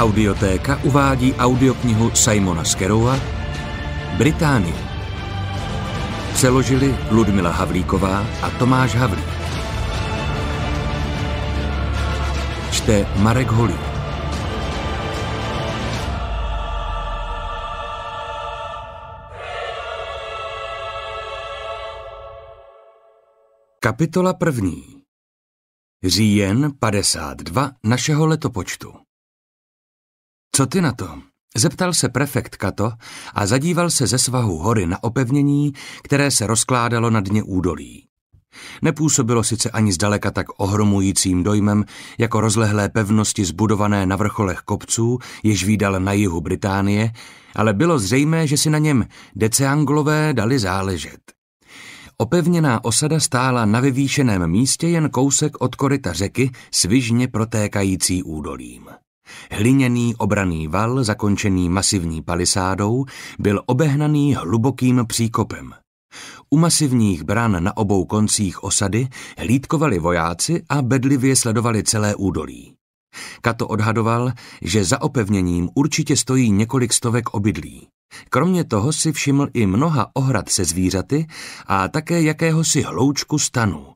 Audiotéka uvádí audioknihu Simona Skerova. Británie. Přeložili Ludmila Havlíková a Tomáš Havlík. Čte Marek Holí. Kapitola první. Říjen 52 našeho letopočtu. Co ty na to? Zeptal se prefekt Kato a zadíval se ze svahu hory na opevnění, které se rozkládalo na dně údolí. Nepůsobilo sice ani zdaleka tak ohromujícím dojmem, jako rozlehlé pevnosti zbudované na vrcholech kopců, jež výdal na jihu Británie, ale bylo zřejmé, že si na něm deceanglové dali záležet. Opevněná osada stála na vyvýšeném místě jen kousek od koryta řeky, svižně protékající údolím. Hliněný obraný val, zakončený masivní palisádou, byl obehnaný hlubokým příkopem. U masivních bran na obou koncích osady hlídkovali vojáci a bedlivě sledovali celé údolí. Kato odhadoval, že za opevněním určitě stojí několik stovek obydlí. Kromě toho si všiml i mnoha ohrad se zvířaty a také jakéhosi hloučku stanu.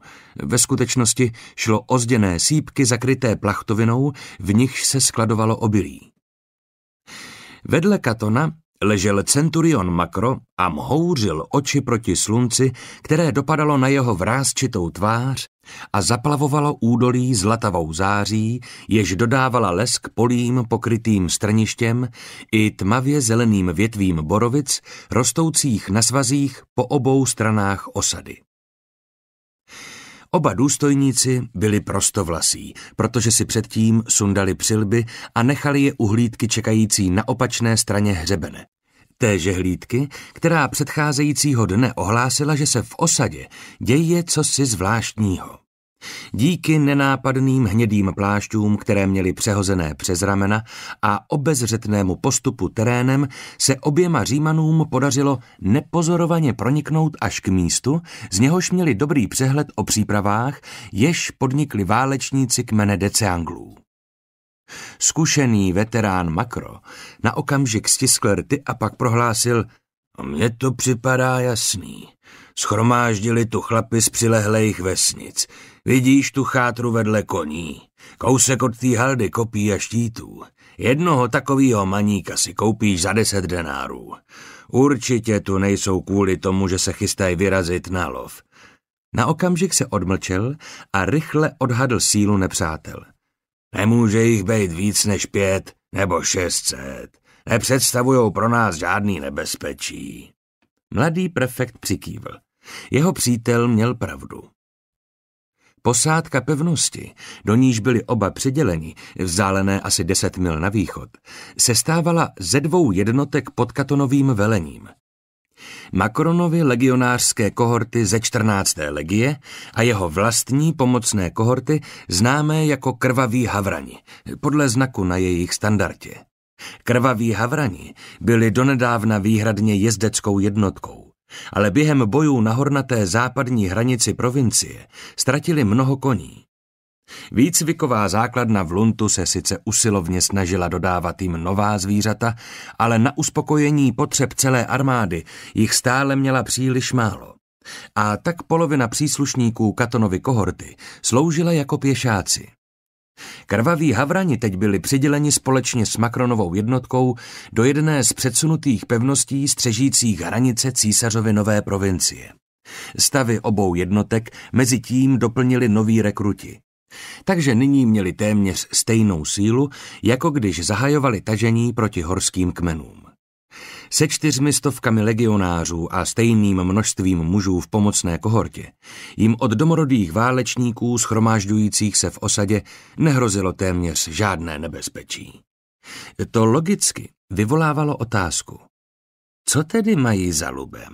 Ve skutečnosti šlo o zděné sípky zakryté plachtovinou, v nichž se skladovalo obilí. Vedle Katona ležel centurion Makro a mhouřil oči proti slunci, které dopadalo na jeho vrázčitou tvář a zaplavovalo údolí zlatavou září, jež dodávala lesk polím pokrytým strništěm i tmavě zeleným větvím borovic, rostoucích na svazích po obou stranách osady. Oba důstojníci byli prostovlasí, protože si předtím sundali přilby a nechali je u hlídky čekající na opačné straně hřebene. Téže hlídky, která předcházejícího dne ohlásila, že se v osadě děje cosi zvláštního. Díky nenápadným hnědým plášťům, které měly přehozené přes ramena a obezřetnému postupu terénem, se oběma římanům podařilo nepozorovaně proniknout až k místu, z něhož měli dobrý přehled o přípravách, jež podnikli válečníci kmene Deceanglů. Zkušený veterán Makro na okamžik stiskl rty a pak prohlásil Mně to připadá jasný. Schromáždili tu chlapy z přilehlejch vesnic. Vidíš tu chátru vedle koní. Kousek od té haldy kopí a štítů. Jednoho takového maníka si koupíš za deset denárů. Určitě tu nejsou kvůli tomu, že se chystají vyrazit na lov. Na okamžik se odmlčel a rychle odhadl sílu nepřátel. Nemůže jich být víc než pět nebo šestset. Nepředstavujou pro nás žádný nebezpečí. Mladý prefekt přikývl. Jeho přítel měl pravdu. Posádka pevnosti, do níž byli oba předěleni, vzdálené asi 10 mil na východ, se stávala ze dvou jednotek pod katonovým velením. Macronovi legionářské kohorty ze 14. legie a jeho vlastní pomocné kohorty známé jako krvaví havrani, podle znaku na jejich standardě. Krvaví havrani byli donedávna výhradně jezdeckou jednotkou ale během bojů na hornaté západní hranici provincie ztratili mnoho koní. Výcviková základna v Luntu se sice usilovně snažila dodávat jim nová zvířata, ale na uspokojení potřeb celé armády jich stále měla příliš málo. A tak polovina příslušníků Katonovy kohorty sloužila jako pěšáci. Krvaví havrani teď byli přiděleni společně s Makronovou jednotkou do jedné z předsunutých pevností střežících hranice císařovy nové provincie. Stavy obou jednotek mezi tím doplnili noví rekruti. Takže nyní měli téměř stejnou sílu, jako když zahajovali tažení proti horským kmenům. Se čtyřmi stovkami legionářů a stejným množstvím mužů v pomocné kohortě jim od domorodých válečníků schromážďujících se v osadě nehrozilo téměř žádné nebezpečí. To logicky vyvolávalo otázku. Co tedy mají za lubem?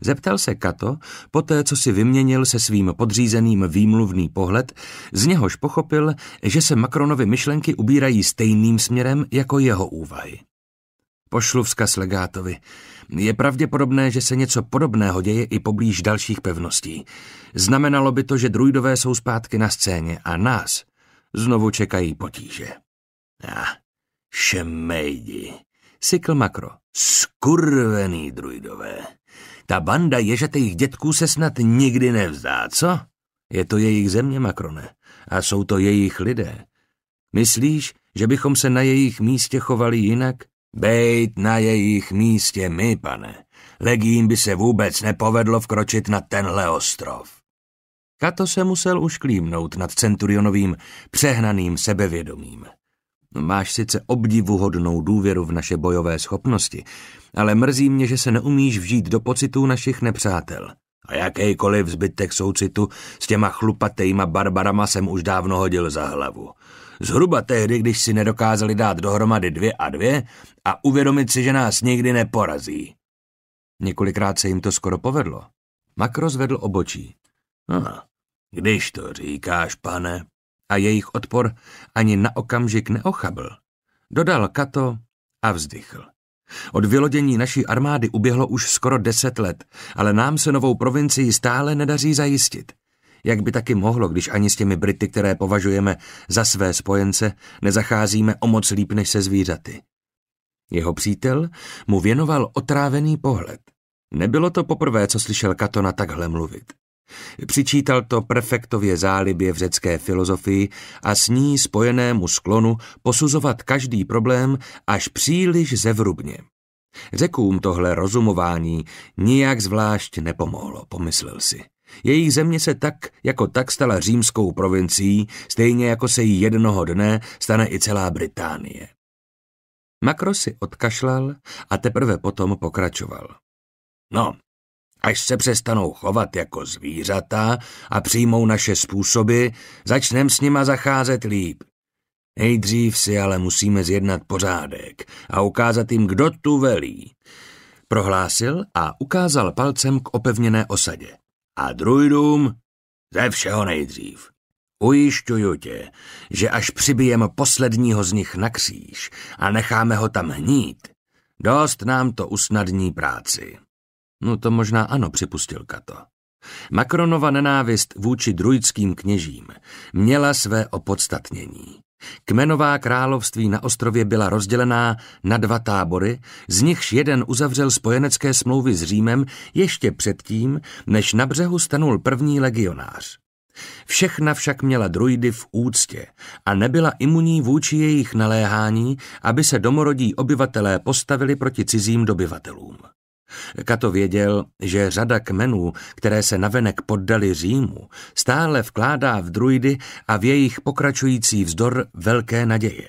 Zeptal se Kato, poté co si vyměnil se svým podřízeným výmluvný pohled, z něhož pochopil, že se Macronovi myšlenky ubírají stejným směrem jako jeho úvahy. Pošlu vzkaz legátovi. Je pravděpodobné, že se něco podobného děje i poblíž dalších pevností. Znamenalo by to, že druidové jsou zpátky na scéně a nás znovu čekají potíže. Ah, šemejdi. Sykl makro. Skurvený druidové. Ta banda ježatých dětků se snad nikdy nevzdá, co? Je to jejich země, Makrone. A jsou to jejich lidé. Myslíš, že bychom se na jejich místě chovali jinak? Bejt na jejich místě my, pane. Legím by se vůbec nepovedlo vkročit na tenhle ostrov. Kato se musel ušklímnout nad centurionovým přehnaným sebevědomím. Máš sice obdivuhodnou důvěru v naše bojové schopnosti, ale mrzí mě, že se neumíš vžít do pocitů našich nepřátel. A jakýkoliv zbytek soucitu s těma chlupatejma barbarama jsem už dávno hodil za hlavu. Zhruba tehdy, když si nedokázali dát dohromady dvě a dvě a uvědomit si, že nás nikdy neporazí. Několikrát se jim to skoro povedlo. Mak rozvedl obočí. Ah, když to říkáš, pane. A jejich odpor ani na okamžik neochabl. Dodal Kato a vzdychl. Od vylodění naší armády uběhlo už skoro deset let, ale nám se novou provincii stále nedaří zajistit – jak by taky mohlo, když ani s těmi Brity, které považujeme za své spojence, nezacházíme o moc líp než se zvířaty. Jeho přítel mu věnoval otrávený pohled. Nebylo to poprvé, co slyšel Katona takhle mluvit. Přičítal to prefektově zálibě v řecké filozofii a s ní spojenému sklonu posuzovat každý problém až příliš zevrubně. Řekům tohle rozumování nijak zvlášť nepomohlo, pomyslel si. Jejich země se tak jako tak stala římskou provincií, stejně jako se jí jednoho dne stane i celá Británie. Makro si odkašlal a teprve potom pokračoval. No, až se přestanou chovat jako zvířata a přijmou naše způsoby, začneme s nima zacházet líp. Nejdřív si ale musíme zjednat pořádek a ukázat jim, kdo tu velí. Prohlásil a ukázal palcem k opevněné osadě. A druidům ze všeho nejdřív. Ujišťuju tě, že až přibijem posledního z nich na kříž a necháme ho tam hnít, dost nám to usnadní práci. No to možná ano, připustil Kato. Makronova nenávist vůči druidským kněžím měla své opodstatnění. Kmenová království na ostrově byla rozdělená na dva tábory, z nichž jeden uzavřel spojenecké smlouvy s Římem ještě předtím, než na břehu stanul první legionář. Všechna však měla druidy v úctě a nebyla imunní vůči jejich naléhání, aby se domorodí obyvatelé postavili proti cizím dobyvatelům. Kato věděl, že řada kmenů, které se navenek poddali Římu, stále vkládá v druidy a v jejich pokračující vzdor velké naděje.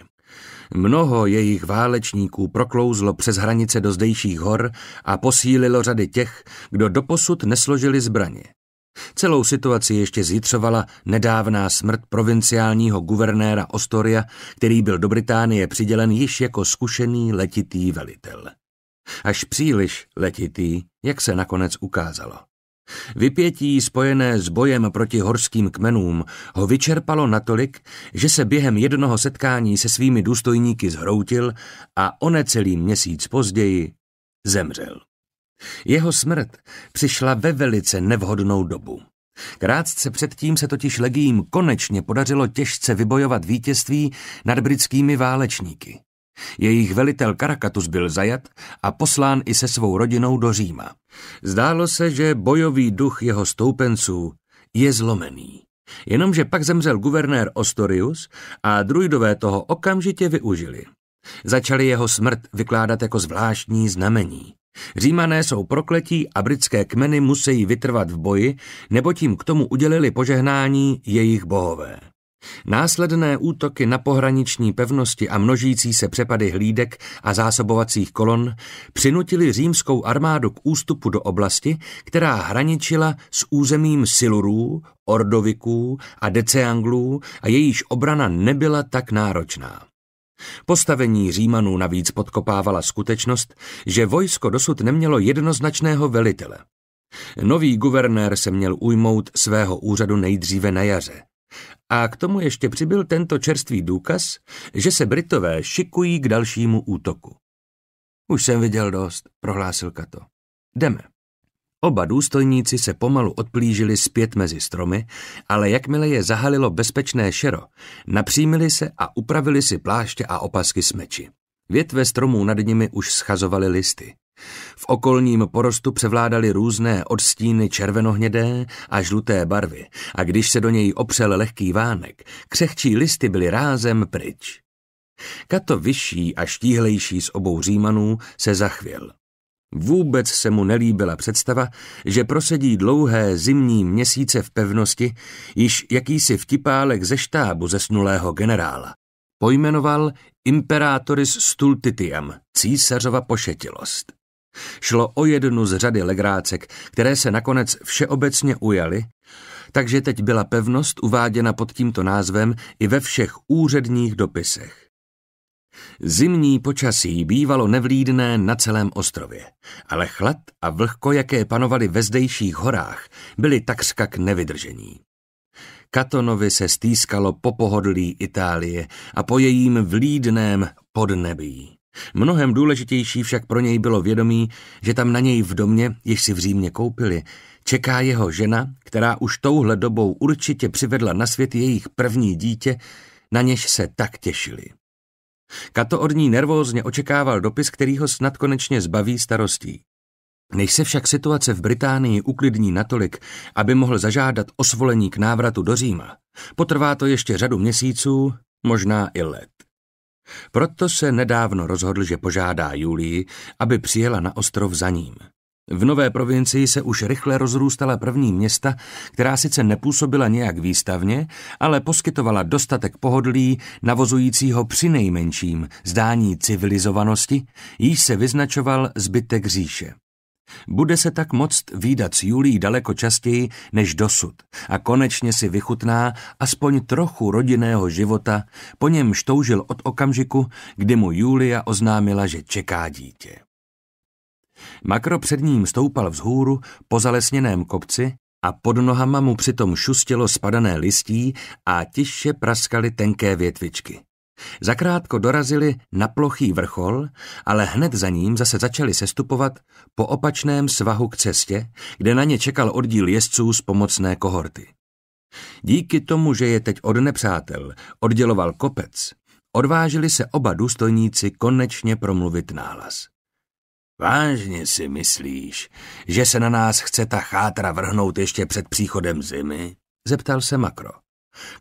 Mnoho jejich válečníků proklouzlo přes hranice do zdejších hor a posílilo řady těch, kdo doposud nesložili zbraně. Celou situaci ještě zjitřovala nedávná smrt provinciálního guvernéra Ostoria, který byl do Británie přidělen již jako zkušený letitý velitel. Až příliš letitý, jak se nakonec ukázalo. Vypětí spojené s bojem proti horským kmenům ho vyčerpalo natolik, že se během jednoho setkání se svými důstojníky zhroutil a o necelý měsíc později zemřel. Jeho smrt přišla ve velice nevhodnou dobu. Krátce předtím se totiž legím konečně podařilo těžce vybojovat vítězství nad britskými válečníky. Jejich velitel Karakatus byl zajat a poslán i se svou rodinou do Říma. Zdálo se, že bojový duch jeho stoupenců je zlomený. Jenomže pak zemřel guvernér Ostorius a druidové toho okamžitě využili. Začali jeho smrt vykládat jako zvláštní znamení. Římané jsou prokletí a britské kmeny musí vytrvat v boji, nebo tím k tomu udělili požehnání jejich bohové. Následné útoky na pohraniční pevnosti a množící se přepady hlídek a zásobovacích kolon přinutili římskou armádu k ústupu do oblasti, která hraničila s územím Silurů, Ordoviků a Deceanglů a jejíž obrana nebyla tak náročná. Postavení Římanů navíc podkopávala skutečnost, že vojsko dosud nemělo jednoznačného velitele. Nový guvernér se měl ujmout svého úřadu nejdříve na jaře. A k tomu ještě přibyl tento čerstvý důkaz, že se Britové šikují k dalšímu útoku. Už jsem viděl dost, prohlásil Kato. Jdeme. Oba důstojníci se pomalu odplížili zpět mezi stromy, ale jakmile je zahalilo bezpečné šero, napřímili se a upravili si pláště a opasky s meči. Větve stromů nad nimi už schazovaly listy. V okolním porostu převládaly různé odstíny červenohnědé a žluté barvy a když se do něj opřel lehký vánek, křehčí listy byly rázem pryč. Kato vyšší a štíhlejší z obou římanů se zachvěl. Vůbec se mu nelíbila představa, že prosedí dlouhé zimní měsíce v pevnosti, již jakýsi vtipálek ze štábu zesnulého generála. Pojmenoval Imperatoris Stultitiam, císařova pošetilost. Šlo o jednu z řady legrácek, které se nakonec všeobecně ujaly, takže teď byla pevnost uváděna pod tímto názvem i ve všech úředních dopisech. Zimní počasí bývalo nevlídné na celém ostrově, ale chlad a vlhko, jaké panovaly ve zdejších horách, byly takřka k nevydržení. Katonovi se stýskalo po pohodlí Itálie a po jejím vlídném podnebí. Mnohem důležitější však pro něj bylo vědomí, že tam na něj v domě, jež si v Římě koupili, čeká jeho žena, která už touhle dobou určitě přivedla na svět jejich první dítě, na něž se tak těšili. Kato od ní nervózně očekával dopis, který ho snad konečně zbaví starostí. Než se však situace v Británii uklidní natolik, aby mohl zažádat osvolení k návratu do Říma, potrvá to ještě řadu měsíců, možná i let. Proto se nedávno rozhodl, že požádá Julii, aby přijela na ostrov za ním. V nové provincii se už rychle rozrůstala první města, která sice nepůsobila nějak výstavně, ale poskytovala dostatek pohodlí, navozujícího při nejmenším zdání civilizovanosti, již se vyznačoval zbytek říše. Bude se tak moc výdat s Julí daleko častěji než dosud a konečně si vychutná aspoň trochu rodinného života, po něm štoužil od okamžiku, kdy mu Julia oznámila, že čeká dítě. Makro před ním stoupal vzhůru po zalesněném kopci a pod nohama mu přitom šustělo spadané listí a tiše praskaly tenké větvičky. Zakrátko dorazili na plochý vrchol, ale hned za ním zase začali sestupovat po opačném svahu k cestě, kde na ně čekal oddíl jezdců z pomocné kohorty. Díky tomu, že je teď od nepřátel odděloval kopec, odvážili se oba důstojníci konečně promluvit nálas. Vážně si myslíš, že se na nás chce ta chátra vrhnout ještě před příchodem zimy? Zeptal se Makro.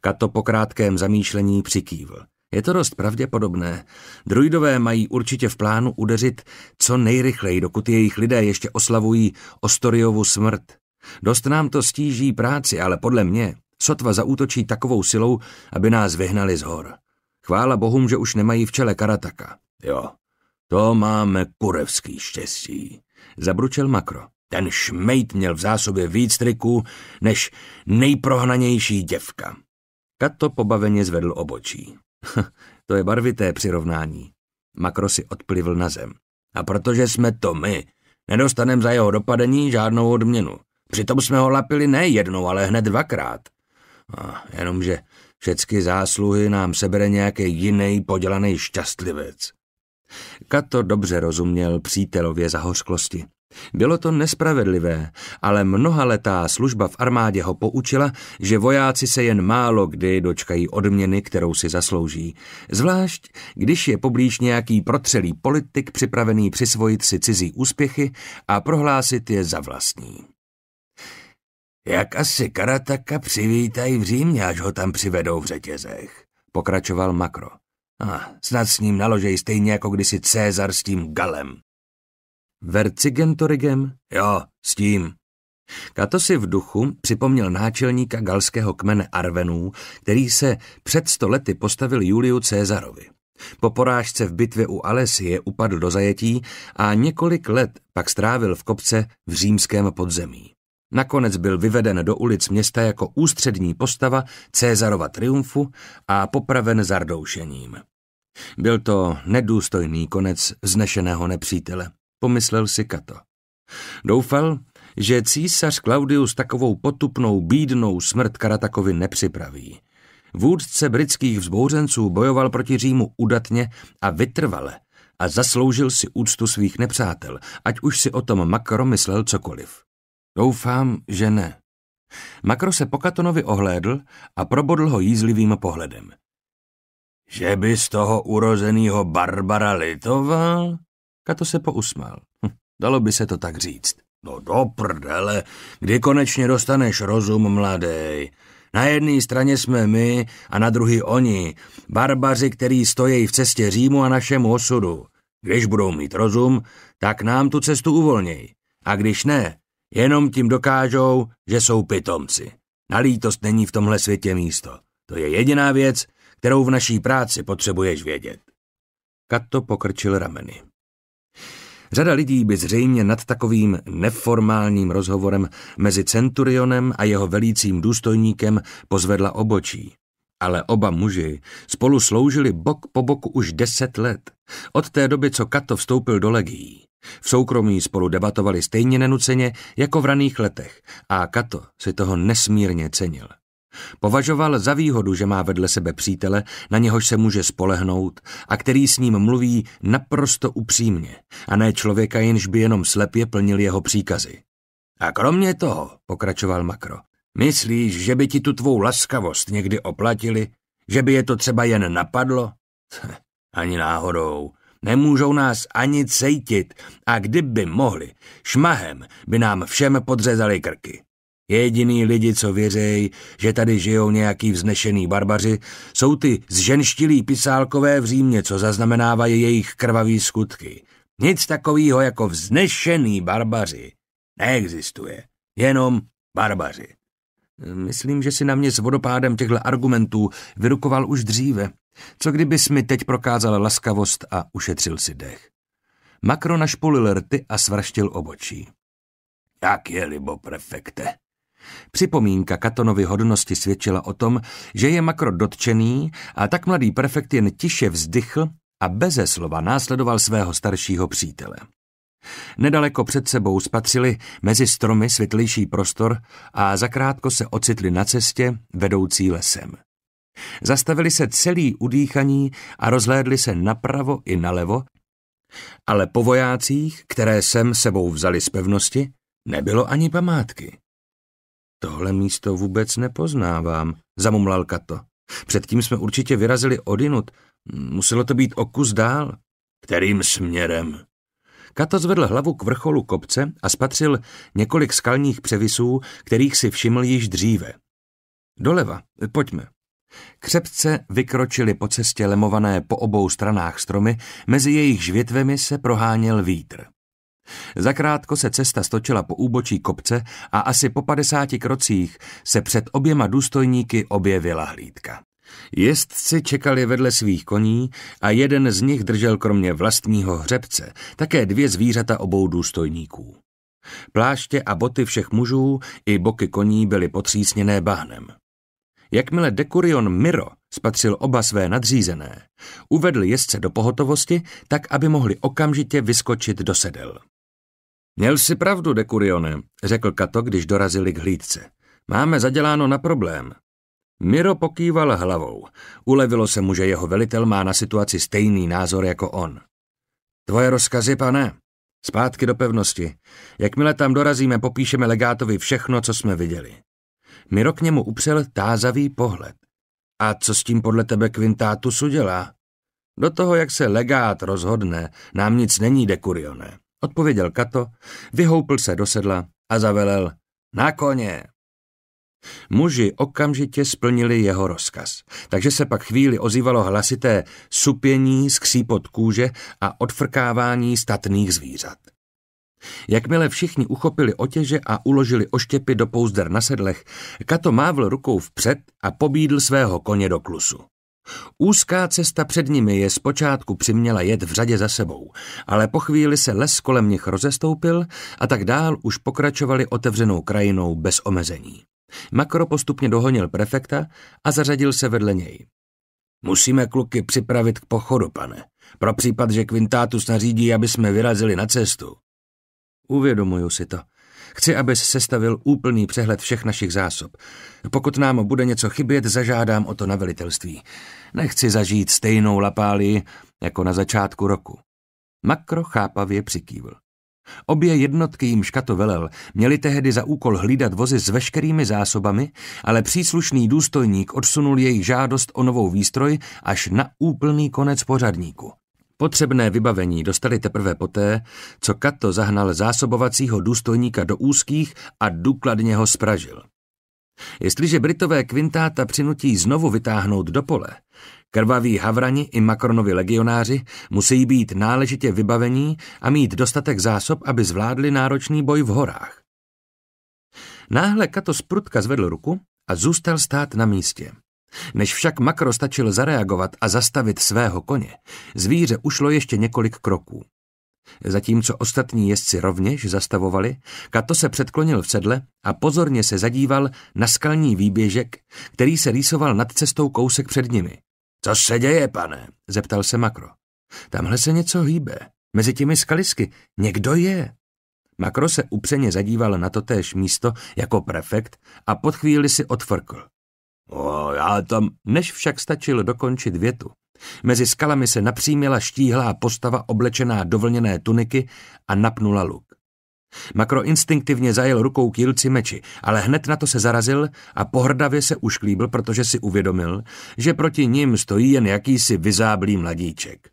Kato po krátkém zamýšlení přikývl. Je to dost pravděpodobné. Druidové mají určitě v plánu udeřit co nejrychleji, dokud jejich lidé ještě oslavují Ostoriovu smrt. Dost nám to stíží práci, ale podle mě sotva zaútočí takovou silou, aby nás vyhnali z hor. Chvála bohům, že už nemají v čele Karataka. Jo, to máme kurevský štěstí, zabručil Makro. Ten šmejt měl v zásobě víc triků než nejprohnanější děvka. Kato pobaveně zvedl obočí. to je barvité přirovnání. Makro si odplivl na zem. A protože jsme to my, nedostaneme za jeho dopadení žádnou odměnu. Přitom jsme ho lapili ne jednou, ale hned dvakrát. A jenomže všecky zásluhy nám sebere nějaký jiný podělaný šťastlivec. Kato dobře rozuměl přítelově zahořklosti bylo to nespravedlivé, ale mnohaletá služba v armádě ho poučila, že vojáci se jen málo kdy dočkají odměny, kterou si zaslouží. Zvlášť, když je poblíž nějaký protřelý politik připravený přisvojit si cizí úspěchy a prohlásit je za vlastní. Jak asi Karataka přivítají v Římě, až ho tam přivedou v řetězech, pokračoval Makro. A ah, snad s ním naložej stejně jako kdysi Cézar s tím Galem. Vercigentorigem? Jo, s tím. Kato si v duchu připomněl náčelníka galského kmene Arvenů, který se před sto lety postavil Juliu Cézarovi. Po porážce v bitvě u Alesie upadl do zajetí a několik let pak strávil v kopce v římském podzemí. Nakonec byl vyveden do ulic města jako ústřední postava Cézarova triumfu a popraven zardoušením. Byl to nedůstojný konec znešeného nepřítele pomyslel si Kato. Doufal, že císař Claudius takovou potupnou, bídnou smrt Karatakovi nepřipraví. Vůdce britských vzbouřenců bojoval proti Římu udatně a vytrvale a zasloužil si úctu svých nepřátel, ať už si o tom Makro myslel cokoliv. Doufám, že ne. Makro se po Katonovi ohlédl a probodl ho jízlivým pohledem. Že by z toho urozenýho Barbara litoval? Kato se pousmál. Hm, dalo by se to tak říct. No do prdele, kdy konečně dostaneš rozum, mladý? Na jedné straně jsme my a na druhé oni, barbaři, který stojí v cestě Římu a našemu osudu. Když budou mít rozum, tak nám tu cestu uvolněj. A když ne, jenom tím dokážou, že jsou pitomci. Na lítost není v tomhle světě místo. To je jediná věc, kterou v naší práci potřebuješ vědět. Kato pokrčil rameny. Řada lidí by zřejmě nad takovým neformálním rozhovorem mezi centurionem a jeho velícím důstojníkem pozvedla obočí. Ale oba muži spolu sloužili bok po boku už deset let, od té doby, co Kato vstoupil do legií. V soukromí spolu debatovali stejně nenuceně jako v raných letech a Kato si toho nesmírně cenil. Považoval za výhodu, že má vedle sebe přítele, na něhož se může spolehnout a který s ním mluví naprosto upřímně a ne člověka, jenž by jenom slepě plnil jeho příkazy. A kromě toho, pokračoval Makro, myslíš, že by ti tu tvou laskavost někdy oplatili? Že by je to třeba jen napadlo? Ani náhodou. Nemůžou nás ani cejtit a kdyby mohli, šmahem by nám všem podřezali krky. Jediný lidi, co věřej, že tady žijou nějaký vznešený barbaři, jsou ty zženštilí pisálkové v Římě, co zaznamenávají jejich krvavý skutky. Nic takového jako vznešený barbaři neexistuje. Jenom barbaři. Myslím, že si na mě s vodopádem těchto argumentů vyrukoval už dříve. Co kdyby mi teď prokázal laskavost a ušetřil si dech? Makro našpolil rty a svraštil obočí. Tak je, libo prefekte, Připomínka Katonovy hodnosti svědčila o tom, že je Makro dotčený a tak mladý prefekt jen tiše vzdychl a beze slova následoval svého staršího přítele. Nedaleko před sebou spatřili mezi stromy světlejší prostor a zakrátko se ocitli na cestě vedoucí lesem. Zastavili se celý udýchaní a rozhlédli se napravo i nalevo, ale po vojácích, které sem sebou vzali z pevnosti, nebylo ani památky. Tohle místo vůbec nepoznávám, zamumlal Kato. Předtím jsme určitě vyrazili odinut. Muselo to být o kus dál. Kterým směrem? Kato zvedl hlavu k vrcholu kopce a spatřil několik skalních převisů, kterých si všiml již dříve. Doleva, pojďme. Křepce vykročili po cestě lemované po obou stranách stromy, mezi jejich větvemi se proháněl vítr. Zakrátko se cesta stočila po úbočí kopce a asi po padesáti krocích se před oběma důstojníky objevila hlídka. Jezdci čekali vedle svých koní a jeden z nich držel kromě vlastního hřebce také dvě zvířata obou důstojníků. Pláště a boty všech mužů i boky koní byly potřísněné bahnem. Jakmile dekurion Miro spatřil oba své nadřízené, uvedl jezdce do pohotovosti, tak aby mohli okamžitě vyskočit do sedel. Měl si pravdu, Dekurione, řekl Kato, když dorazili k hlídce. Máme zaděláno na problém. Miro pokýval hlavou. Ulevilo se mu, že jeho velitel má na situaci stejný názor jako on. Tvoje rozkazy, pane. Zpátky do pevnosti. Jakmile tam dorazíme, popíšeme legátovi všechno, co jsme viděli. Miro k němu upřel tázavý pohled. A co s tím podle tebe Quintátus udělá? Do toho, jak se legát rozhodne, nám nic není dekurione odpověděl Kato, vyhoupl se do sedla a zavelel na koně. Muži okamžitě splnili jeho rozkaz, takže se pak chvíli ozývalo hlasité supění, skřípot kůže a odfrkávání statných zvířat. Jakmile všichni uchopili otěže a uložili oštěpy do pouzder na sedlech, Kato mávl rukou vpřed a pobídl svého koně do klusu. Úzká cesta před nimi je zpočátku přiměla jet v řadě za sebou, ale po chvíli se les kolem nich rozestoupil a tak dál už pokračovali otevřenou krajinou bez omezení. Makro postupně dohonil prefekta a zařadil se vedle něj. Musíme kluky připravit k pochodu, pane. Pro případ, že Quintátus nařídí, aby jsme vyrazili na cestu. Uvědomuju si to, Chci, abys sestavil úplný přehled všech našich zásob. Pokud nám bude něco chybět, zažádám o to na velitelství. Nechci zažít stejnou lapálii jako na začátku roku. Makro chápavě přikývl. Obě jednotky, jim Škato velel, měli tehdy za úkol hlídat vozy s veškerými zásobami, ale příslušný důstojník odsunul jejich žádost o novou výstroj až na úplný konec pořadníku. Potřebné vybavení dostali teprve poté, co Kato zahnal zásobovacího důstojníka do úzkých a důkladně ho spražil. Jestliže Britové kvintáta přinutí znovu vytáhnout do pole, krvaví havrani i makronovi legionáři musí být náležitě vybavení a mít dostatek zásob, aby zvládli náročný boj v horách. Náhle Kato z prutka zvedl ruku a zůstal stát na místě. Než však makro stačil zareagovat a zastavit svého koně, zvíře ušlo ještě několik kroků. Zatímco ostatní jezdci rovněž zastavovali, Kato se předklonil v sedle a pozorně se zadíval na skalní výběžek, který se rýsoval nad cestou kousek před nimi. Co se děje, pane? zeptal se Makro. Tamhle se něco hýbe. Mezi těmi skalisky někdo je. Makro se upřeně zadíval na totéž místo jako prefekt a pod chvíli si odfrkl. O, no, já tam... Než však stačil dokončit větu, mezi skalami se napřímila štíhlá postava oblečená do vlněné tuniky a napnula luk. Makro instinktivně zajel rukou k jilci meči, ale hned na to se zarazil a pohrdavě se ušklíbil, protože si uvědomil, že proti ním stojí jen jakýsi vyzáblý mladíček.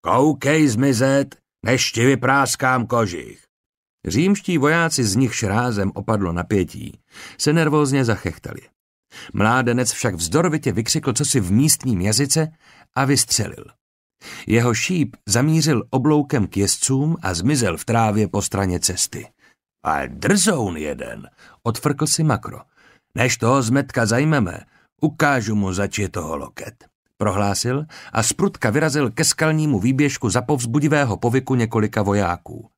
Koukej zmizet, než ti vypráskám kožich. Římští vojáci z nich šrázem opadlo napětí, se nervózně zachechtali. Mládenec však vzdorovitě vykřikl cosi v místním jazyce a vystřelil. Jeho šíp zamířil obloukem k jezdcům a zmizel v trávě po straně cesty. A drzoun jeden, odfrkl si makro. Než toho zmetka zajmeme, ukážu mu, zač je toho loket. Prohlásil a sprutka vyrazil ke skalnímu výběžku za povzbudivého povyku několika vojáků.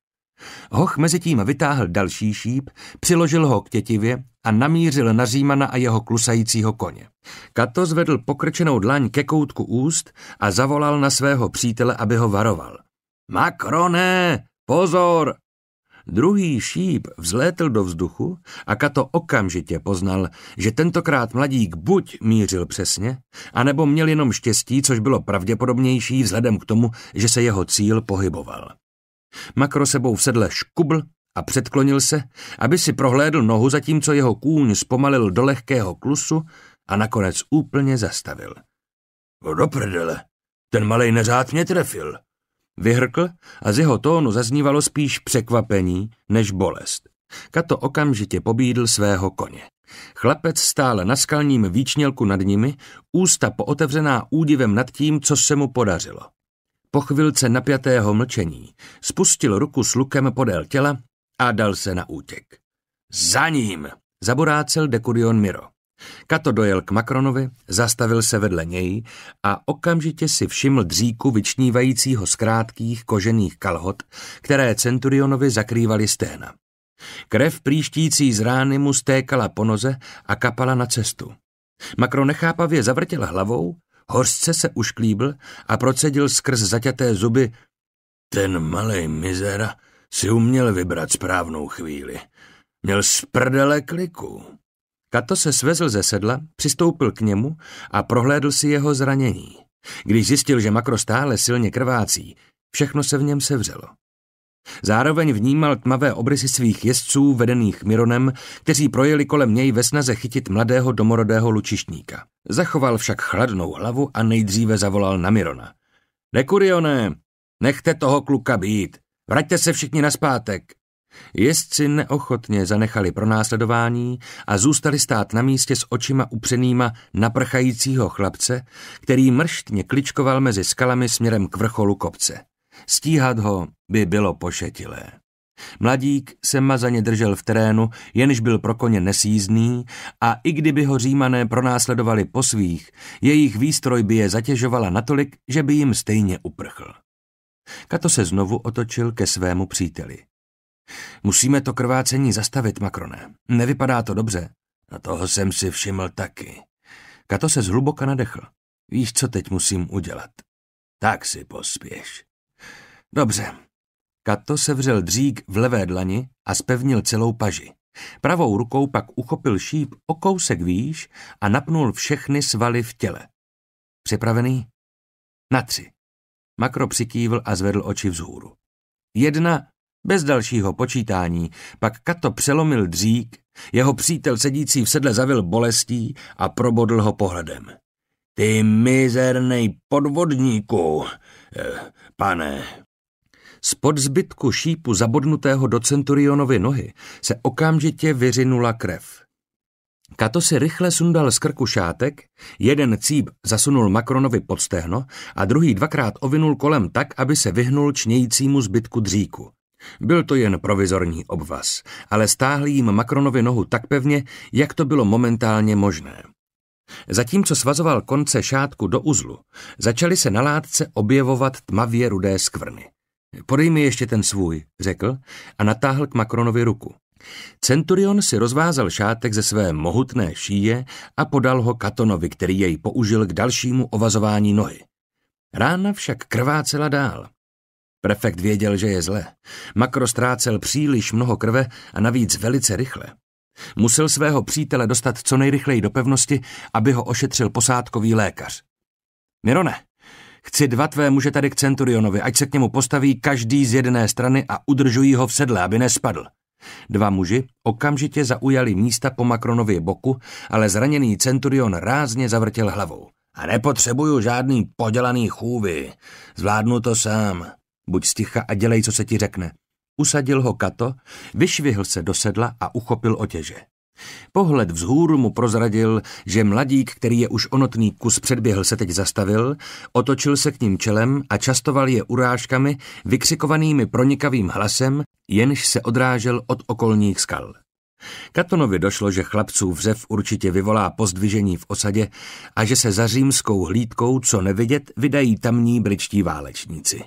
Hoch mezitím vytáhl další šíp, přiložil ho k tětivě a namířil na Římana a jeho klusajícího koně. Kato zvedl pokrčenou dlaň ke koutku úst a zavolal na svého přítele, aby ho varoval. Makrone, pozor! Druhý šíp vzlétl do vzduchu a Kato okamžitě poznal, že tentokrát mladík buď mířil přesně, anebo měl jenom štěstí, což bylo pravděpodobnější vzhledem k tomu, že se jeho cíl pohyboval. Makro sebou v sedle škubl a předklonil se, aby si prohlédl nohu, zatímco jeho kůň zpomalil do lehkého klusu a nakonec úplně zastavil. No, do prdele, ten malej neřád mě trefil. Vyhrkl a z jeho tónu zaznívalo spíš překvapení než bolest. Kato okamžitě pobídl svého koně. Chlapec stál na skalním výčnělku nad nimi, ústa pootevřená údivem nad tím, co se mu podařilo. Po chvilce napjatého mlčení spustil ruku s lukem podél těla a dal se na útěk. Za ním! Zaborácel Dekurion Miro. Kato dojel k Makronovi, zastavil se vedle něj a okamžitě si všiml dříku vyčnívajícího z krátkých kožených kalhot, které Centurionovi zakrývaly sténa. Krev příštící z rány mu stékala po noze a kapala na cestu. Makro nechápavě zavrtěl hlavou Hořce se ušklíbl a procedil skrz zaťaté zuby. Ten malý mizera si uměl vybrat správnou chvíli. Měl z prdele kliku. Kato se svezl ze sedla, přistoupil k němu a prohlédl si jeho zranění. Když zjistil, že makro stále silně krvácí, všechno se v něm sevřelo. Zároveň vnímal tmavé obrysy svých jezdců vedených Mironem, kteří projeli kolem něj ve snaze chytit mladého domorodého lučištníka. Zachoval však chladnou hlavu a nejdříve zavolal na Mirona. Dekurione, nechte toho kluka být, vraťte se všichni na Jezdci neochotně zanechali pronásledování a zůstali stát na místě s očima upřenýma naprchajícího chlapce, který mrštně kličkoval mezi skalami směrem k vrcholu kopce. Stíhat ho by bylo pošetilé. Mladík se mazaně držel v terénu, jenž byl pro koně nesízný a i kdyby ho římané pronásledovali po svých, jejich výstroj by je zatěžovala natolik, že by jim stejně uprchl. Kato se znovu otočil ke svému příteli. Musíme to krvácení zastavit, Makrone. Nevypadá to dobře. A toho jsem si všiml taky. Kato se zhluboka nadechl. Víš, co teď musím udělat. Tak si pospěš. Dobře. Kato sevřel dřík v levé dlani a spevnil celou paži. Pravou rukou pak uchopil šíp o kousek výš a napnul všechny svaly v těle. Připravený? Na tři. Makro přikývl a zvedl oči vzhůru. Jedna, bez dalšího počítání, pak Kato přelomil dřík, jeho přítel sedící v sedle zavil bolestí a probodl ho pohledem. Ty mizernej podvodníku, eh, pane, Spod zbytku šípu zabodnutého do centurionovy nohy se okamžitě vyřinula krev. Kato si rychle sundal z krku šátek, jeden cíp zasunul Makronovi pod stehno a druhý dvakrát ovinul kolem tak, aby se vyhnul čnějícímu zbytku dříku. Byl to jen provizorní obvaz, ale stáhl jim Makronovi nohu tak pevně, jak to bylo momentálně možné. Zatímco svazoval konce šátku do uzlu, začaly se na látce objevovat tmavě rudé skvrny. Podej mi ještě ten svůj, řekl a natáhl k Makronovi ruku. Centurion si rozvázal šátek ze své mohutné šíje a podal ho Katonovi, který jej použil k dalšímu ovazování nohy. Rána však krvácela dál. Prefekt věděl, že je zle. Makro ztrácel příliš mnoho krve a navíc velice rychle. Musel svého přítele dostat co nejrychleji do pevnosti, aby ho ošetřil posádkový lékař. Mirone, Chci dva tvé muže tady k centurionovi, ať se k němu postaví každý z jedné strany a udržují ho v sedle, aby nespadl. Dva muži okamžitě zaujali místa po Makronově boku, ale zraněný centurion rázně zavrtěl hlavou. A nepotřebuju žádný podělaný chůvy. Zvládnu to sám. Buď sticha a dělej, co se ti řekne. Usadil ho Kato, vyšvihl se do sedla a uchopil otěže. Pohled vzhůru mu prozradil, že mladík, který je už onotný kus předběhl, se teď zastavil, otočil se k ním čelem a častoval je urážkami, vykřikovanými pronikavým hlasem, jenž se odrážel od okolních skal. Katonovi došlo, že chlapců vřev určitě vyvolá pozdvižení v osadě a že se za římskou hlídkou, co nevidět, vydají tamní britští válečníci.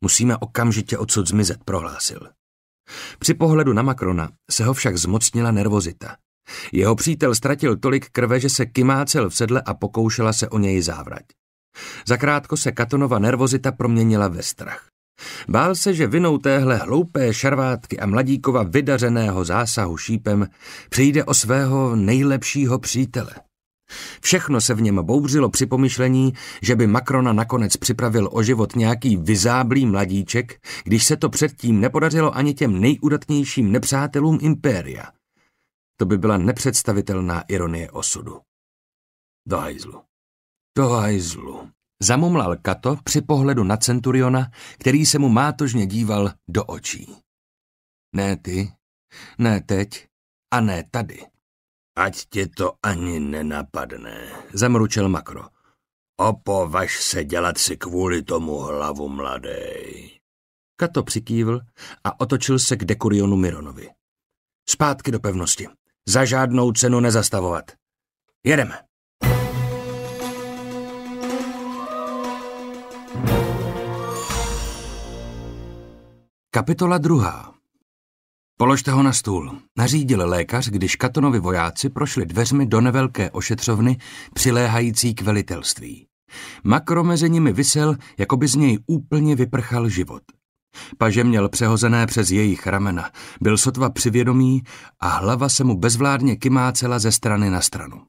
Musíme okamžitě odsud zmizet, prohlásil. Při pohledu na Makrona se ho však zmocnila nervozita. Jeho přítel ztratil tolik krve, že se kymácel v sedle a pokoušela se o něj závrať. Zakrátko se Katonova nervozita proměnila ve strach. Bál se, že vinou téhle hloupé šarvátky a mladíkova vydařeného zásahu šípem přijde o svého nejlepšího přítele. Všechno se v něm bouřilo při pomyšlení, že by Macrona nakonec připravil o život nějaký vyzáblý mladíček, když se to předtím nepodařilo ani těm nejudatnějším nepřátelům impéria. To by byla nepředstavitelná ironie osudu. Do hajzlu. Do hajzlu. Zamumlal Kato při pohledu na Centuriona, který se mu mátožně díval do očí. Ne ty, ne teď a ne tady. Ať tě to ani nenapadne, zamručil Makro. Opovaž se dělat si kvůli tomu hlavu mladej. Kato přikývl a otočil se k dekurionu Mironovi. Zpátky do pevnosti. Za žádnou cenu nezastavovat. Jedeme. Kapitola druhá. Položte ho na stůl, nařídil lékař, když Katonovi vojáci prošli dveřmi do nevelké ošetřovny, přiléhající k velitelství. Makro mezi nimi vysel, jako by z něj úplně vyprchal život. Paže měl přehozené přes jejich ramena, byl sotva přivědomý a hlava se mu bezvládně kymácela ze strany na stranu.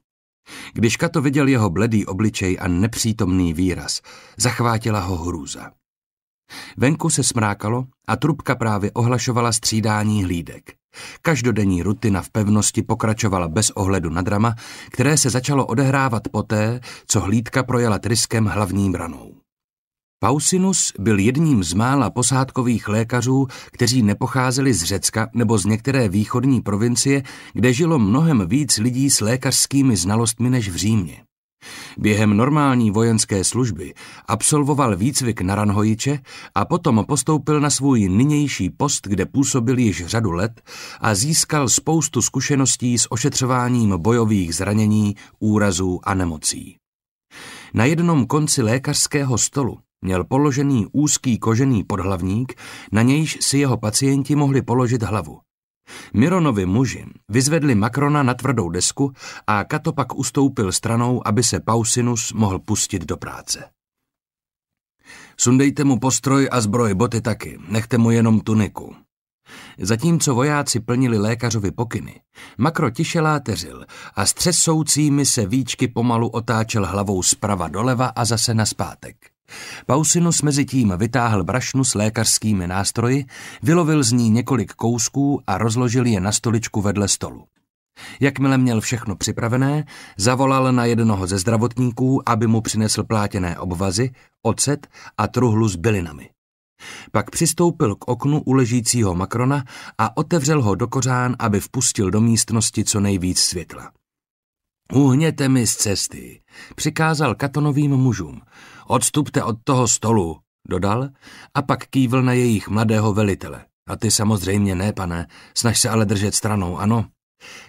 Když Kato viděl jeho bledý obličej a nepřítomný výraz, zachvátila ho hrůza. Venku se smrákalo a trubka právě ohlašovala střídání hlídek. Každodenní rutina v pevnosti pokračovala bez ohledu na drama, které se začalo odehrávat poté, co hlídka projela tryskem hlavní branou. Pausinus byl jedním z mála posádkových lékařů, kteří nepocházeli z Řecka nebo z některé východní provincie, kde žilo mnohem víc lidí s lékařskými znalostmi než v Římě. Během normální vojenské služby absolvoval výcvik na ranhojiče a potom postoupil na svůj nynější post, kde působil již řadu let a získal spoustu zkušeností s ošetřováním bojových zranění, úrazů a nemocí. Na jednom konci lékařského stolu měl položený úzký kožený podhlavník, na nějž si jeho pacienti mohli položit hlavu. Mironovi muži vyzvedli Makrona na tvrdou desku a Kato pak ustoupil stranou, aby se Pausinus mohl pustit do práce. Sundejte mu postroj a zbroj boty taky, nechte mu jenom tuniku. Zatímco vojáci plnili lékařovi pokyny, Makro tiše láteřil a střesoucími se víčky pomalu otáčel hlavou zprava doleva a zase naspátek. Pausinus mezi tím vytáhl brašnu s lékařskými nástroji, vylovil z ní několik kousků a rozložil je na stoličku vedle stolu. Jakmile měl všechno připravené, zavolal na jednoho ze zdravotníků, aby mu přinesl plátěné obvazy, ocet a truhlu s bylinami. Pak přistoupil k oknu u ležícího Makrona a otevřel ho do kořán, aby vpustil do místnosti co nejvíc světla. Uhněte mi z cesty, přikázal katonovým mužům. Odstupte od toho stolu, dodal a pak kývl na jejich mladého velitele. A ty samozřejmě ne, pane, snaž se ale držet stranou, ano.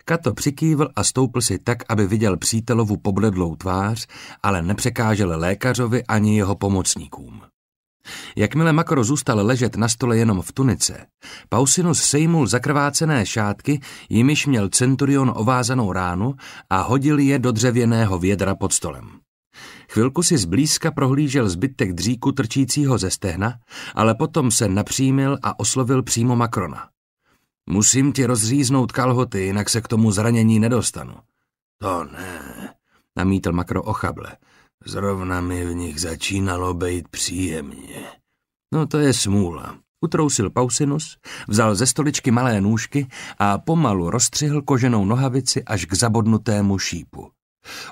Kato přikývl a stoupl si tak, aby viděl přítelovu pobledlou tvář, ale nepřekážel lékařovi ani jeho pomocníkům. Jakmile Makro zůstal ležet na stole jenom v tunice, Pausinus sejmul zakrvácené šátky, jimiž měl centurion ovázanou ránu a hodil je do dřevěného vědra pod stolem. Chvilku si zblízka prohlížel zbytek dříku trčícího ze stehna, ale potom se napřímil a oslovil přímo Makrona. Musím ti rozříznout kalhoty, jinak se k tomu zranění nedostanu. To ne, namítl Makro ochable. Zrovna mi v nich začínalo být příjemně. No to je smůla. Utrousil pausinus, vzal ze stoličky malé nůžky a pomalu rozstřihl koženou nohavici až k zabodnutému šípu.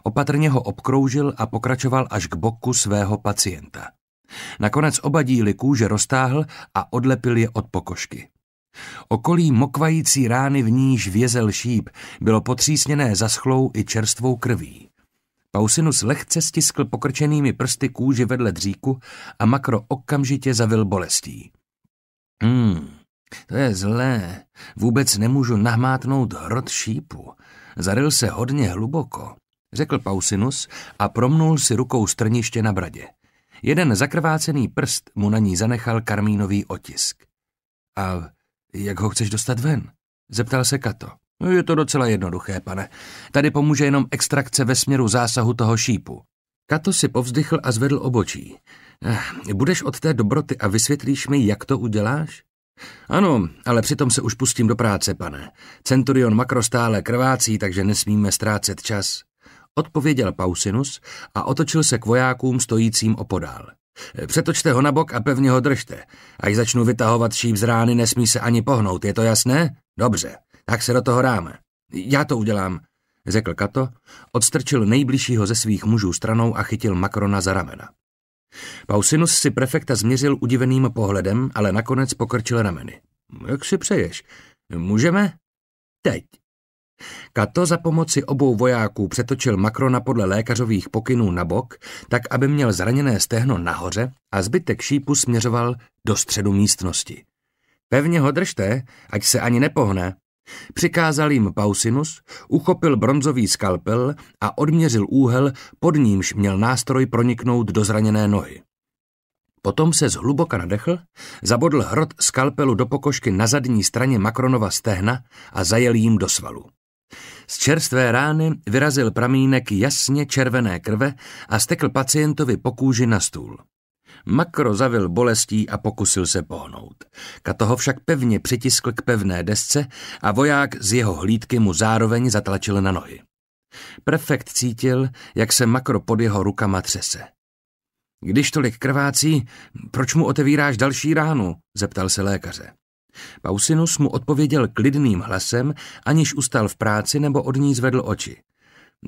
Opatrně ho obkroužil a pokračoval až k boku svého pacienta. Nakonec oba díly kůže roztáhl a odlepil je od pokožky. Okolí mokvající rány, v níž vězel šíp, bylo potřísněné zaschlou i čerstvou krví. Pausinus lehce stiskl pokrčenými prsty kůži vedle dříku a makro okamžitě zavil bolestí. Hmm, to je zlé. Vůbec nemůžu nahmátnout hrot šípu. Zaril se hodně hluboko řekl Pausinus a promnul si rukou strniště na bradě. Jeden zakrvácený prst mu na ní zanechal karmínový otisk. A jak ho chceš dostat ven? Zeptal se Kato. No, je to docela jednoduché, pane. Tady pomůže jenom extrakce ve směru zásahu toho šípu. Kato si povzdychl a zvedl obočí. Eh, budeš od té dobroty a vysvětlíš mi, jak to uděláš? Ano, ale přitom se už pustím do práce, pane. Centurion makrostále krvácí, takže nesmíme ztrácet čas. Odpověděl Pausinus a otočil se k vojákům stojícím opodál. Přetočte ho na bok a pevně ho držte. Až začnu vytahovat šíp z rány, nesmí se ani pohnout, je to jasné? Dobře, tak se do toho dáme. Já to udělám, řekl Kato, odstrčil nejbližšího ze svých mužů stranou a chytil Makrona za ramena. Pausinus si prefekta změřil udiveným pohledem, ale nakonec pokrčil rameny. Jak si přeješ? Můžeme? Teď, Kato za pomoci obou vojáků přetočil Makrona podle lékařových pokynů na bok, tak aby měl zraněné stehno nahoře a zbytek šípu směřoval do středu místnosti. Pevně ho držte, ať se ani nepohne. Přikázal jim Pausinus, uchopil bronzový skalpel a odměřil úhel, pod nímž měl nástroj proniknout do zraněné nohy. Potom se zhluboka nadechl, zabodl hrot skalpelu do pokožky na zadní straně Makronova stehna a zajel jim do svalu. Z čerstvé rány vyrazil pramínek jasně červené krve a stekl pacientovi po kůži na stůl. Makro zavil bolestí a pokusil se pohnout. Kato ho však pevně přitiskl k pevné desce a voják z jeho hlídky mu zároveň zatlačil na nohy. Prefekt cítil, jak se makro pod jeho rukama třese. Když tolik krvácí, proč mu otevíráš další ránu? zeptal se lékaře. Pausinus mu odpověděl klidným hlasem, aniž ustal v práci nebo od ní zvedl oči.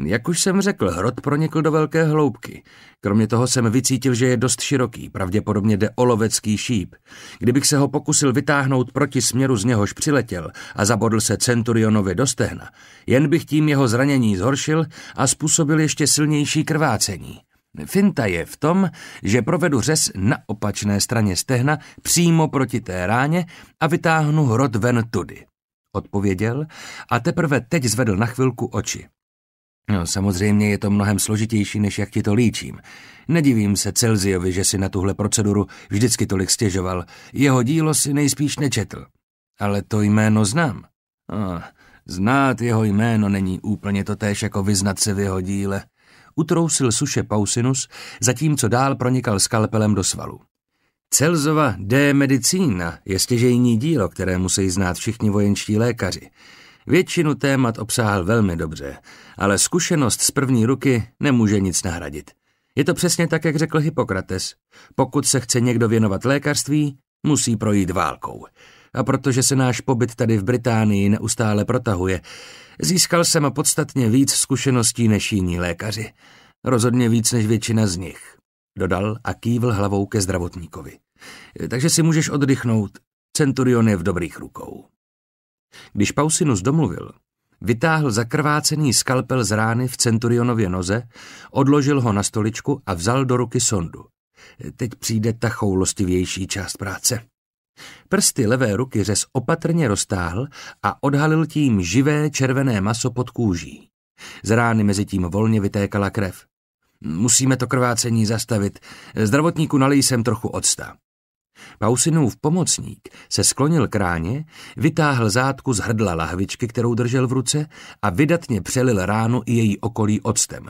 Jak už jsem řekl, hrot pronikl do velké hloubky. Kromě toho jsem vycítil, že je dost široký, pravděpodobně jde o lovecký šíp. Kdybych se ho pokusil vytáhnout proti směru, z něhož přiletěl a zabodl se Centurionovi do stehna, jen bych tím jeho zranění zhoršil a způsobil ještě silnější krvácení. Finta je v tom, že provedu řez na opačné straně stehna přímo proti té ráně a vytáhnu hrot ven tudy. Odpověděl a teprve teď zvedl na chvilku oči. No, samozřejmě je to mnohem složitější, než jak ti to líčím. Nedivím se Celziovi, že si na tuhle proceduru vždycky tolik stěžoval. Jeho dílo si nejspíš nečetl. Ale to jméno znám. Oh, znát jeho jméno není úplně to též jako vyznat se v jeho díle – utrousil suše pausinus, zatímco dál pronikal skalpelem do svalu. Celzova De medicína je stěžejní dílo, které musí znát všichni vojenští lékaři. Většinu témat obsáhl velmi dobře, ale zkušenost z první ruky nemůže nic nahradit. Je to přesně tak, jak řekl Hippokrates. Pokud se chce někdo věnovat lékařství, musí projít válkou a protože se náš pobyt tady v Británii neustále protahuje, získal jsem podstatně víc zkušeností než jiní lékaři. Rozhodně víc než většina z nich, dodal a kývl hlavou ke zdravotníkovi. Takže si můžeš oddychnout, Centurion je v dobrých rukou. Když Pausinus domluvil, vytáhl zakrvácený skalpel z rány v Centurionově noze, odložil ho na stoličku a vzal do ruky sondu. Teď přijde ta choulostivější část práce. Prsty levé ruky řez opatrně roztáhl a odhalil tím živé červené maso pod kůží. Z rány mezi tím volně vytékala krev. Musíme to krvácení zastavit. Zdravotníku nalij sem trochu odsta. Pausinův pomocník se sklonil k ráně, vytáhl zátku z hrdla lahvičky, kterou držel v ruce a vydatně přelil ránu i její okolí octem.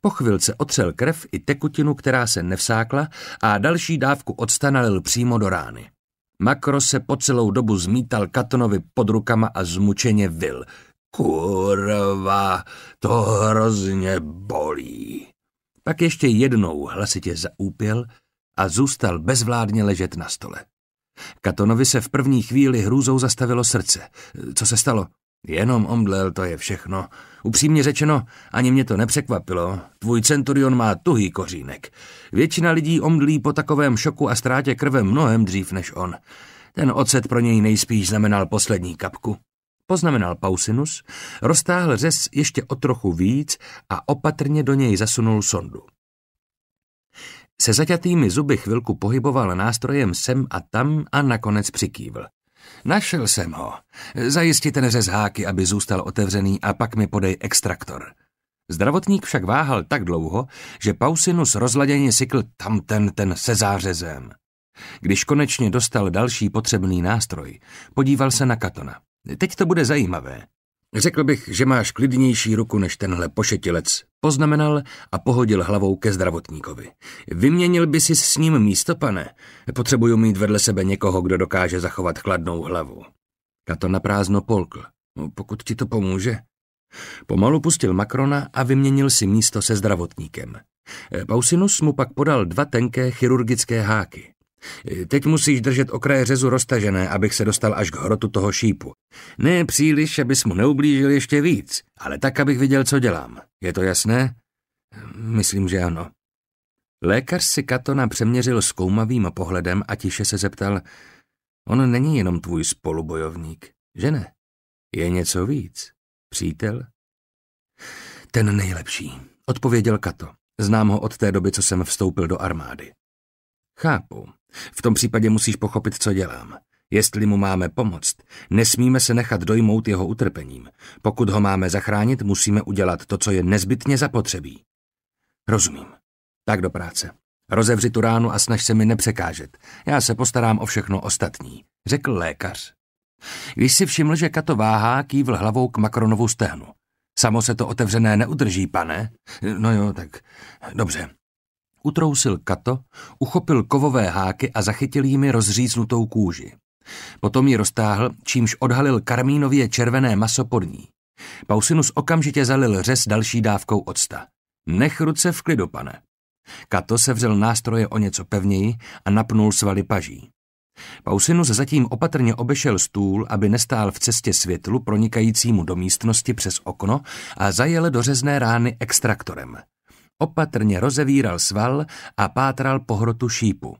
Po chvilce otřel krev i tekutinu, která se nevsákla a další dávku odstanalil nalil přímo do rány. Makro se po celou dobu zmítal Katonovi pod rukama a zmučeně vil. Kurva, to hrozně bolí. Pak ještě jednou hlasitě zaúpěl a zůstal bezvládně ležet na stole. Katonovi se v první chvíli hrůzou zastavilo srdce. Co se stalo? Jenom omdlel, to je všechno. Upřímně řečeno, ani mě to nepřekvapilo. Tvůj centurion má tuhý kořínek. Většina lidí omdlí po takovém šoku a ztrátě krve mnohem dřív než on. Ten ocet pro něj nejspíš znamenal poslední kapku. Poznamenal Pausinus, roztáhl řez ještě o trochu víc a opatrně do něj zasunul sondu. Se zaťatými zuby chvilku pohyboval nástrojem sem a tam a nakonec přikývl. Našel jsem ho. Zajistit ten řez háky, aby zůstal otevřený a pak mi podej extraktor. Zdravotník však váhal tak dlouho, že Pausinus rozladěně sykl tamten ten se zářezem. Když konečně dostal další potřebný nástroj, podíval se na Katona. Teď to bude zajímavé. Řekl bych, že máš klidnější ruku než tenhle pošetilec, poznamenal a pohodil hlavou ke zdravotníkovi. Vyměnil by si s ním místo, pane? Potřebuju mít vedle sebe někoho, kdo dokáže zachovat chladnou hlavu. Kato naprázdno polkl. No, pokud ti to pomůže. Pomalu pustil Makrona a vyměnil si místo se zdravotníkem. E, Pausinus mu pak podal dva tenké chirurgické háky. Teď musíš držet okraje řezu roztažené, abych se dostal až k hrotu toho šípu. Ne příliš, abys mu neublížil ještě víc, ale tak, abych viděl, co dělám. Je to jasné? Myslím, že ano. Lékař si Katona přeměřil zkoumavým pohledem a tiše se zeptal, on není jenom tvůj spolubojovník, že ne? Je něco víc. Přítel? Ten nejlepší, odpověděl Kato. Znám ho od té doby, co jsem vstoupil do armády. Chápu. V tom případě musíš pochopit, co dělám. Jestli mu máme pomoct, nesmíme se nechat dojmout jeho utrpením. Pokud ho máme zachránit, musíme udělat to, co je nezbytně zapotřebí. Rozumím. Tak do práce. Rozevři tu ránu a snaž se mi nepřekážet. Já se postarám o všechno ostatní, řekl lékař. Když si všiml, že Kato váhá, kývl hlavou k Makronovu stehnu. Samo se to otevřené neudrží, pane. No jo, tak dobře. Utrousil kato, uchopil kovové háky a zachytil jimi rozříznutou kůži. Potom ji roztáhl, čímž odhalil karmínově červené maso pod ní. Pausinus okamžitě zalil řez další dávkou octa. Nech ruce v klidu, pane. Kato sevřel nástroje o něco pevněji a napnul svaly paží. Pausinus zatím opatrně obešel stůl, aby nestál v cestě světlu pronikajícímu do místnosti přes okno a zajel do řezné rány extraktorem. Opatrně rozevíral sval a pátral po hrotu šípu.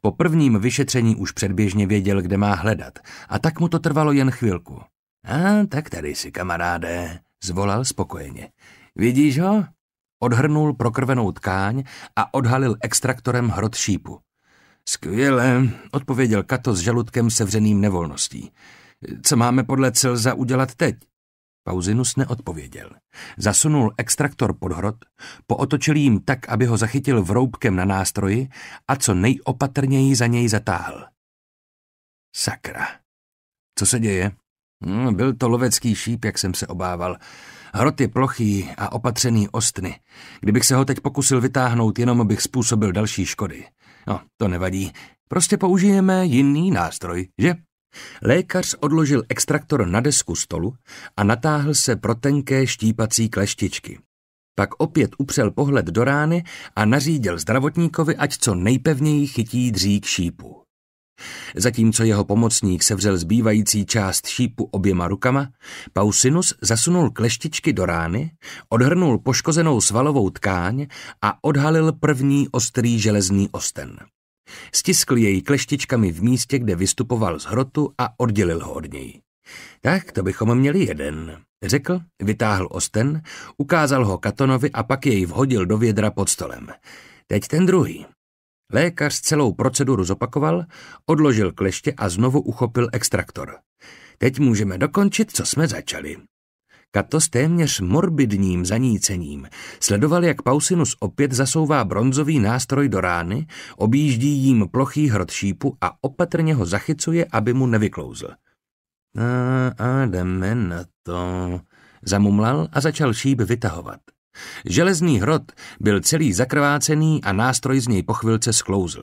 Po prvním vyšetření už předběžně věděl, kde má hledat, a tak mu to trvalo jen chvilku. A tak tady si, kamaráde, zvolal spokojeně. Vidíš ho? Odhrnul prokrvenou tkáň a odhalil extraktorem hrot šípu. Skvěle, odpověděl Kato s žaludkem sevřeným nevolností. Co máme podle Celza udělat teď? Pauzinus neodpověděl. Zasunul extraktor pod hrot, pootočil jim tak, aby ho zachytil vroubkem na nástroji a co nejopatrněji za něj zatáhl. Sakra. Co se děje? Hm, byl to lovecký šíp, jak jsem se obával. Hrot je plochý a opatřený ostny. Kdybych se ho teď pokusil vytáhnout, jenom bych způsobil další škody. No, to nevadí. Prostě použijeme jiný nástroj, že? Lékař odložil extraktor na desku stolu a natáhl se pro tenké štípací kleštičky. Pak opět upřel pohled do rány a nařídil zdravotníkovi, ať co nejpevněji chytí dřík šípu. Zatímco jeho pomocník sevřel zbývající část šípu oběma rukama, Pausinus zasunul kleštičky do rány, odhrnul poškozenou svalovou tkáň a odhalil první ostrý železný osten. Stiskl jej kleštičkami v místě, kde vystupoval z hrotu a oddělil ho od něj. Tak, to bychom měli jeden, řekl, vytáhl osten, ukázal ho Katonovi a pak jej vhodil do vědra pod stolem. Teď ten druhý. Lékař celou proceduru zopakoval, odložil kleště a znovu uchopil extraktor. Teď můžeme dokončit, co jsme začali, Kato s téměř morbidním zanícením sledoval, jak Pausinus opět zasouvá bronzový nástroj do rány, objíždí jím plochý hrot šípu a opatrně ho zachycuje, aby mu nevyklouzl. A, no, a jdeme na to, zamumlal a začal šíp vytahovat. Železný hrot byl celý zakrvácený a nástroj z něj po chvilce sklouzl.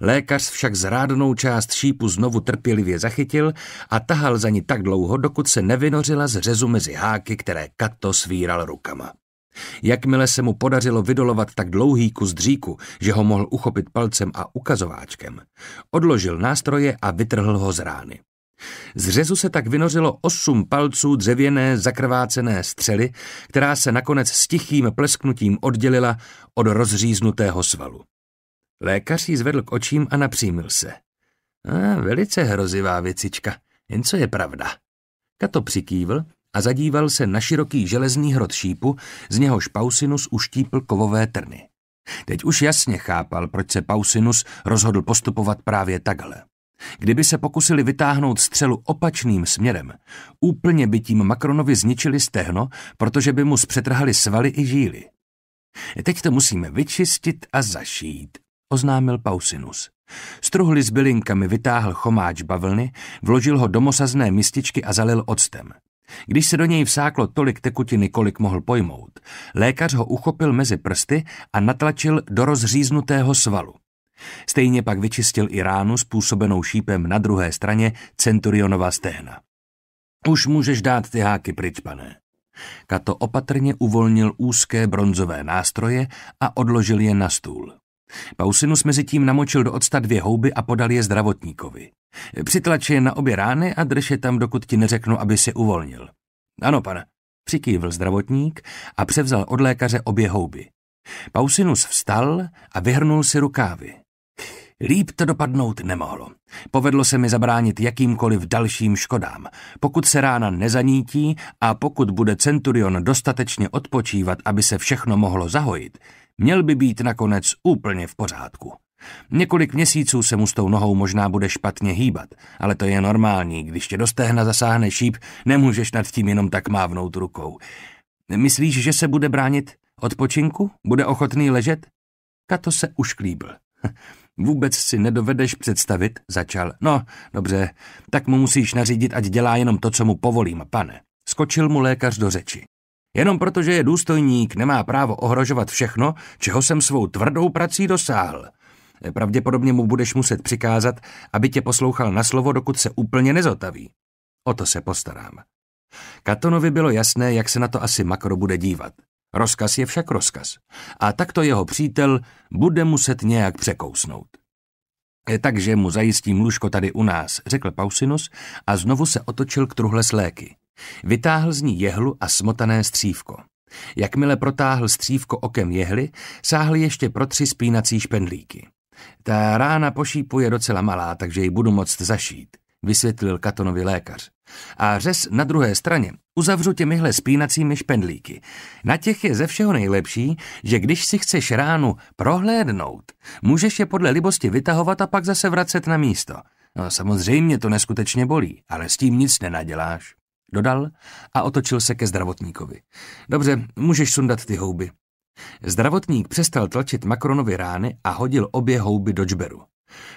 Lékař však zrádnou část šípu znovu trpělivě zachytil a tahal za ní tak dlouho, dokud se nevynořila z řezu mezi háky, které Kato svíral rukama. Jakmile se mu podařilo vydolovat tak dlouhý kus dříku, že ho mohl uchopit palcem a ukazováčkem, odložil nástroje a vytrhl ho z rány. Z řezu se tak vynořilo osm palců dřevěné zakrvácené střely, která se nakonec s tichým plesknutím oddělila od rozříznutého svalu. Lékař ji zvedl k očím a napřímil se. A, velice hrozivá věcička, jen co je pravda. Kato přikývl a zadíval se na široký železný hrot šípu, z něhož Pausinus uštípl kovové trny. Teď už jasně chápal, proč se Pausinus rozhodl postupovat právě takhle. Kdyby se pokusili vytáhnout střelu opačným směrem, úplně by tím Makronovi zničili stehno, protože by mu zpřetrhali svaly i žíly. Teď to musíme vyčistit a zašít, oznámil Pausinus. Struhly s bylinkami vytáhl chomáč bavlny, vložil ho do mosazné mističky a zalil octem. Když se do něj vsáklo tolik tekutiny, kolik mohl pojmout, lékař ho uchopil mezi prsty a natlačil do rozříznutého svalu. Stejně pak vyčistil i ránu způsobenou šípem na druhé straně centurionova stehna. Už můžeš dát ty háky pryč, pane. Kato opatrně uvolnil úzké bronzové nástroje a odložil je na stůl. Pausinus mezi tím namočil do octa dvě houby a podal je zdravotníkovi. Přitlač je na obě rány a drž je tam, dokud ti neřeknu, aby se uvolnil. Ano, pane, přikývil zdravotník a převzal od lékaře obě houby. Pausinus vstal a vyhrnul si rukávy. Líp to dopadnout nemohlo. Povedlo se mi zabránit jakýmkoliv dalším škodám. Pokud se rána nezanítí a pokud bude Centurion dostatečně odpočívat, aby se všechno mohlo zahojit, Měl by být nakonec úplně v pořádku. Několik měsíců se mu s tou nohou možná bude špatně hýbat, ale to je normální, když tě dostehna zasáhne šíp, nemůžeš nad tím jenom tak mávnout rukou. Myslíš, že se bude bránit odpočinku? Bude ochotný ležet? Kato se už klíbl. Vůbec si nedovedeš představit, začal. No, dobře, tak mu musíš nařídit, ať dělá jenom to, co mu povolím, pane. Skočil mu lékař do řeči. Jenom protože je důstojník, nemá právo ohrožovat všechno, čeho jsem svou tvrdou prací dosáhl. Pravděpodobně mu budeš muset přikázat, aby tě poslouchal na slovo, dokud se úplně nezotaví. O to se postarám. Katonovi bylo jasné, jak se na to asi makro bude dívat. Rozkaz je však rozkaz. A takto jeho přítel bude muset nějak překousnout. E, takže mu zajistím lůžko tady u nás, řekl Pausinus a znovu se otočil k truhle sléky. léky. Vytáhl z ní jehlu a smotané střívko. Jakmile protáhl střívko okem jehly, sáhl ještě pro tři spínací špendlíky. Ta rána pošípu je docela malá, takže ji budu moct zašít, vysvětlil Katonovi lékař. A řez na druhé straně uzavřu těmihle spínacími špendlíky. Na těch je ze všeho nejlepší, že když si chceš ránu prohlédnout, můžeš je podle libosti vytahovat a pak zase vracet na místo. No samozřejmě to neskutečně bolí, ale s tím nic nenaděláš dodal a otočil se ke zdravotníkovi. Dobře, můžeš sundat ty houby. Zdravotník přestal tlačit Macronovi rány a hodil obě houby do džberu.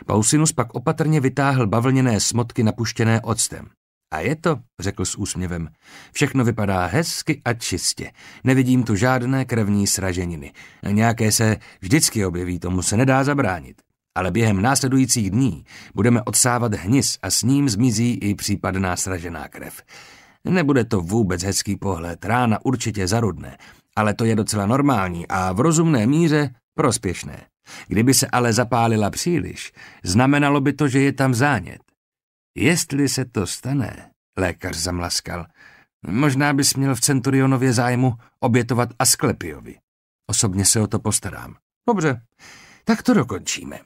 Pausinus pak opatrně vytáhl bavlněné smotky napuštěné octem. A je to, řekl s úsměvem. Všechno vypadá hezky a čistě. Nevidím tu žádné krevní sraženiny. Nějaké se vždycky objeví, tomu se nedá zabránit. Ale během následujících dní budeme odsávat hnis a s ním zmizí i případná sražená krev. Nebude to vůbec hezký pohled, rána určitě zarudne, ale to je docela normální a v rozumné míře prospěšné. Kdyby se ale zapálila příliš, znamenalo by to, že je tam zánět. Jestli se to stane, lékař zamlaskal, možná bys měl v Centurionově zájmu obětovat Asklepiovi. Osobně se o to postarám. Dobře, tak to dokončíme.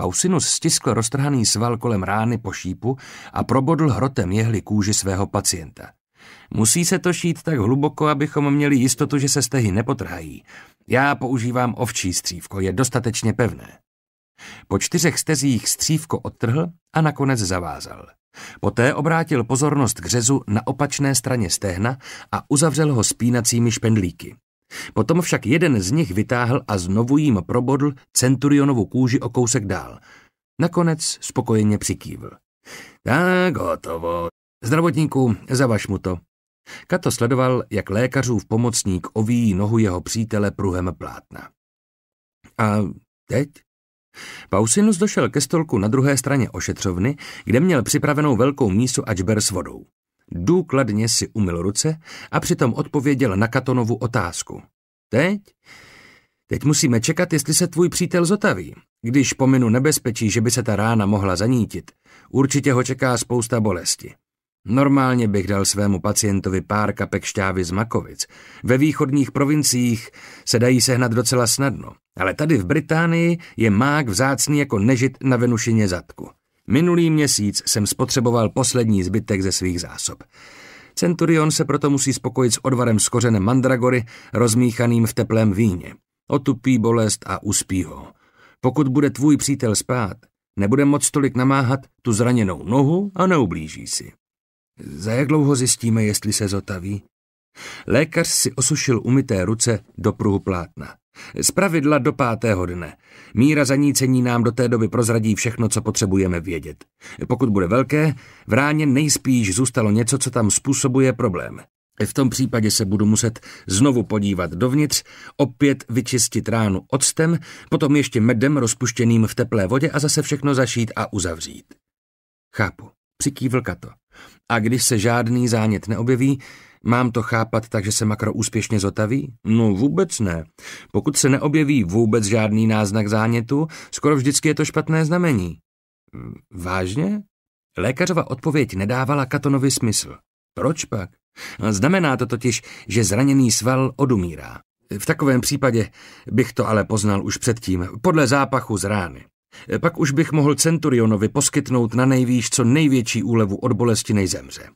Pausinus stiskl roztrhaný sval kolem rány po šípu a probodl hrotem jehly kůži svého pacienta. Musí se to šít tak hluboko, abychom měli jistotu, že se stehy nepotrhají. Já používám ovčí střívko, je dostatečně pevné. Po čtyřech stezích střívko odtrhl a nakonec zavázal. Poté obrátil pozornost k řezu na opačné straně stehna a uzavřel ho spínacími špendlíky. Potom však jeden z nich vytáhl a znovu jim probodl centurionovu kůži o kousek dál. Nakonec spokojeně přikývl. Tak hotovo. Zdravotníku, zavaž mu to. Kato sledoval, jak lékařův pomocník ovíjí nohu jeho přítele pruhem plátna. A teď? Pausinus došel ke stolku na druhé straně ošetřovny, kde měl připravenou velkou mísu a s vodou. Důkladně si umyl ruce a přitom odpověděl na Katonovu otázku. Teď? Teď musíme čekat, jestli se tvůj přítel zotaví. Když pominu nebezpečí, že by se ta rána mohla zanítit, určitě ho čeká spousta bolesti. Normálně bych dal svému pacientovi pár kapek šťávy z makovic. Ve východních provinciích se dají sehnat docela snadno, ale tady v Británii je mák vzácný jako nežit na Venušině zadku. Minulý měsíc jsem spotřeboval poslední zbytek ze svých zásob. Centurion se proto musí spokojit s odvarem z kořene mandragory, rozmíchaným v teplém víně. Otupí bolest a uspí ho. Pokud bude tvůj přítel spát, nebude moc tolik namáhat tu zraněnou nohu a neublíží si. Za jak dlouho zjistíme, jestli se zotaví? Lékař si osušil umyté ruce do pruhu plátna. Zpravidla do pátého dne. Míra zanícení nám do té doby prozradí všechno, co potřebujeme vědět. Pokud bude velké, v ráně nejspíš zůstalo něco, co tam způsobuje problém. V tom případě se budu muset znovu podívat dovnitř, opět vyčistit ránu octem, potom ještě medem rozpuštěným v teplé vodě a zase všechno zašít a uzavřít. Chápu, přikývl Kato. A když se žádný zánět neobjeví, Mám to chápat tak, že se makro úspěšně zotaví? No vůbec ne. Pokud se neobjeví vůbec žádný náznak zánětu, skoro vždycky je to špatné znamení. Vážně? Lékařova odpověď nedávala Katonovi smysl. Proč pak? Znamená to totiž, že zraněný sval odumírá. V takovém případě bych to ale poznal už předtím, podle zápachu z rány. Pak už bych mohl Centurionovi poskytnout na nejvýš co největší úlevu od bolesti nejzemře.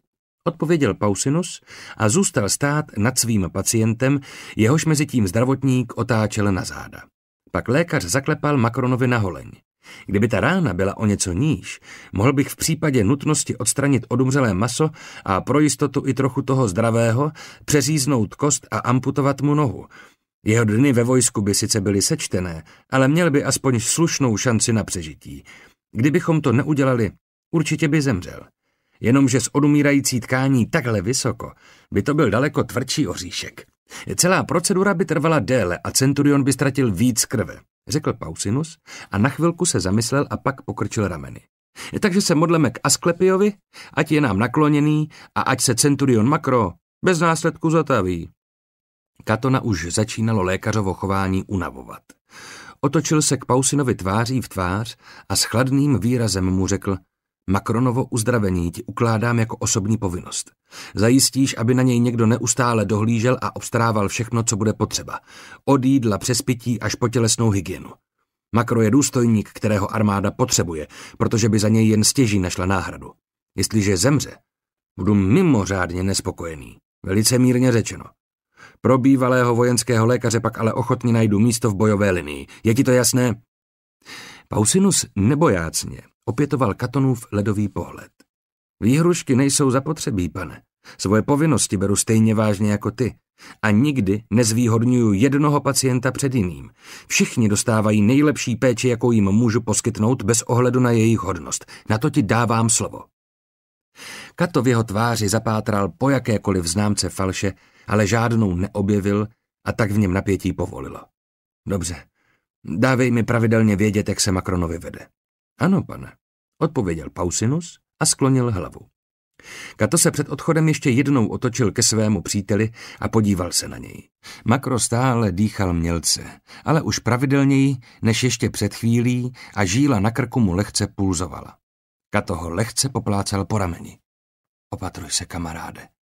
Odpověděl Pausinus a zůstal stát nad svým pacientem, jehož mezi tím zdravotník otáčel na záda. Pak lékař zaklepal Makronovi na holeň. Kdyby ta rána byla o něco níž, mohl bych v případě nutnosti odstranit odumřelé maso a pro jistotu i trochu toho zdravého přeříznout kost a amputovat mu nohu. Jeho dny ve vojsku by sice byly sečtené, ale měl by aspoň slušnou šanci na přežití. Kdybychom to neudělali, určitě by zemřel. Jenomže s odumírající tkání takhle vysoko by to byl daleko tvrdší oříšek. Celá procedura by trvala déle a Centurion by ztratil víc krve, řekl Pausinus a na chvilku se zamyslel a pak pokrčil rameny. Takže se modleme k Asklepiovi, ať je nám nakloněný a ať se Centurion Makro bez následku zataví. Katona už začínalo lékařovo chování unavovat. Otočil se k Pausinovi tváří v tvář a s chladným výrazem mu řekl – Macronovo uzdravení ti ukládám jako osobní povinnost. Zajistíš, aby na něj někdo neustále dohlížel a obstarával všechno, co bude potřeba. Od jídla přes pití až po tělesnou hygienu. Makro je důstojník, kterého armáda potřebuje, protože by za něj jen stěží našla náhradu. Jestliže zemře, budu mimořádně nespokojený. Velice mírně řečeno. Pro bývalého vojenského lékaře pak ale ochotně najdu místo v bojové linii. Je ti to jasné? Pausinus nebojácně opětoval Katonův ledový pohled. Výhrušky nejsou zapotřebí, pane. Svoje povinnosti beru stejně vážně jako ty. A nikdy nezvýhodňuju jednoho pacienta před jiným. Všichni dostávají nejlepší péči, jakou jim můžu poskytnout bez ohledu na jejich hodnost. Na to ti dávám slovo. Kato v jeho tváři zapátral po jakékoliv známce falše, ale žádnou neobjevil a tak v něm napětí povolilo. Dobře, dávej mi pravidelně vědět, jak se Makronovi vede. Ano, pane, odpověděl Pausinus a sklonil hlavu. Kato se před odchodem ještě jednou otočil ke svému příteli a podíval se na něj. Makro stále dýchal mělce, ale už pravidelněji než ještě před chvílí a žíla na krku mu lehce pulzovala. Kato ho lehce poplácal po rameni. Opatruj se, kamaráde,